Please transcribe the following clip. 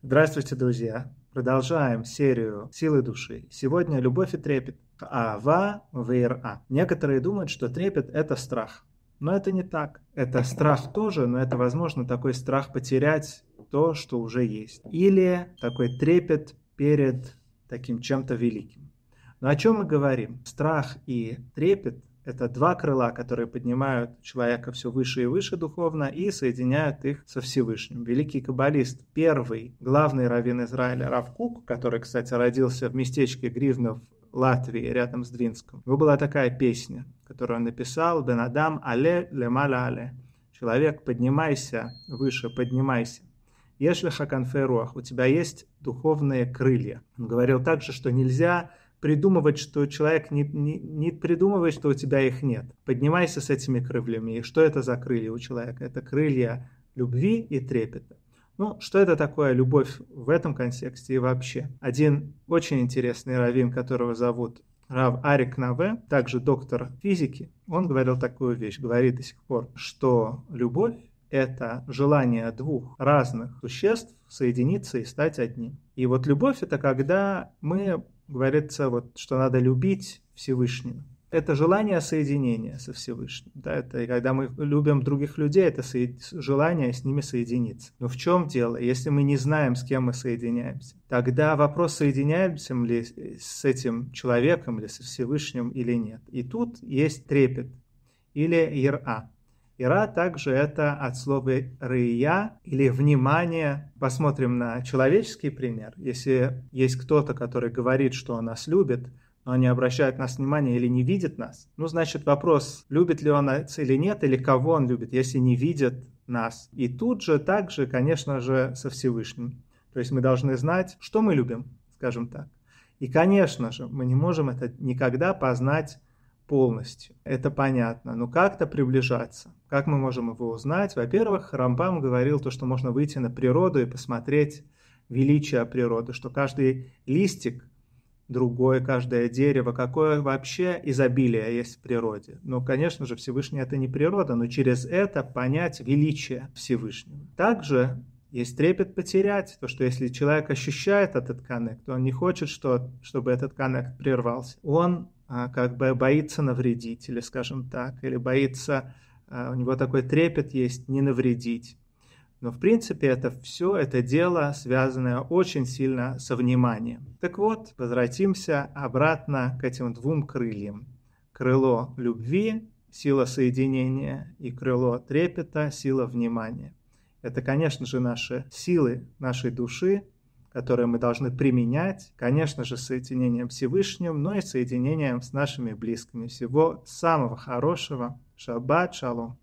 Здравствуйте, друзья! Продолжаем серию «Силы души». Сегодня любовь и трепет. Ава вейра. Некоторые думают, что трепет – это страх. Но это не так. Это страх тоже, но это, возможно, такой страх потерять то, что уже есть. Или такой трепет перед таким чем-то великим. Но о чем мы говорим? Страх и трепет это два крыла, которые поднимают человека все выше и выше духовно и соединяют их со Всевышним. Великий каббалист, первый главный раввин Израиля Рав Кук, который, кстати, родился в местечке Гривнов Латвии, рядом с Дринском. У была такая песня, которую он написал «Бенадам але лемаля але». Человек, поднимайся выше, поднимайся. Если хаканферуах, у тебя есть духовные крылья. Он говорил также, что нельзя придумывать, что человек не, не, не придумывает, что у тебя их нет. Поднимайся с этими крыльями. И что это за крылья у человека? Это крылья любви и трепета. Ну, что это такое любовь в этом контексте и вообще? Один очень интересный раввин, которого зовут Рав Арик Наве, также доктор физики, он говорил такую вещь, говорит до сих пор, что любовь это желание двух разных существ соединиться и стать одним. И вот любовь это когда мы, говорится, вот, что надо любить Всевышнего. Это желание соединения со Всевышним. Да? Это когда мы любим других людей, это со- желание с ними соединиться. Но в чем дело? Если мы не знаем, с кем мы соединяемся, тогда вопрос, соединяемся ли с этим человеком, или со Всевышним, или нет. И тут есть трепет или ера Ира также это от слова «рыя» или «внимание». Посмотрим на человеческий пример. Если есть кто-то, который говорит, что он нас любит, но не обращает нас внимания или не видит нас, ну, значит, вопрос, любит ли он нас или нет, или кого он любит, если не видит нас. И тут же также, конечно же, со Всевышним. То есть мы должны знать, что мы любим, скажем так. И, конечно же, мы не можем это никогда познать полностью. Это понятно, но как-то приближаться. Как мы можем его узнать? Во-первых, Рамбам говорил то, что можно выйти на природу и посмотреть величие природы, что каждый листик другое, каждое дерево, какое вообще изобилие есть в природе. Но, конечно же, Всевышний это не природа, но через это понять величие Всевышнего. Также есть трепет потерять, то, что если человек ощущает этот коннект, он не хочет, что, чтобы этот коннект прервался. Он а, как бы боится навредить, или, скажем так, или боится, а, у него такой трепет есть, не навредить. Но, в принципе, это все, это дело, связанное очень сильно со вниманием. Так вот, возвратимся обратно к этим двум крыльям. Крыло любви, сила соединения, и крыло трепета, сила внимания. Это, конечно же, наши силы нашей души, которые мы должны применять, конечно же, соединением Всевышним, но и соединением с нашими близкими. Всего самого хорошего. Шаббат шалом.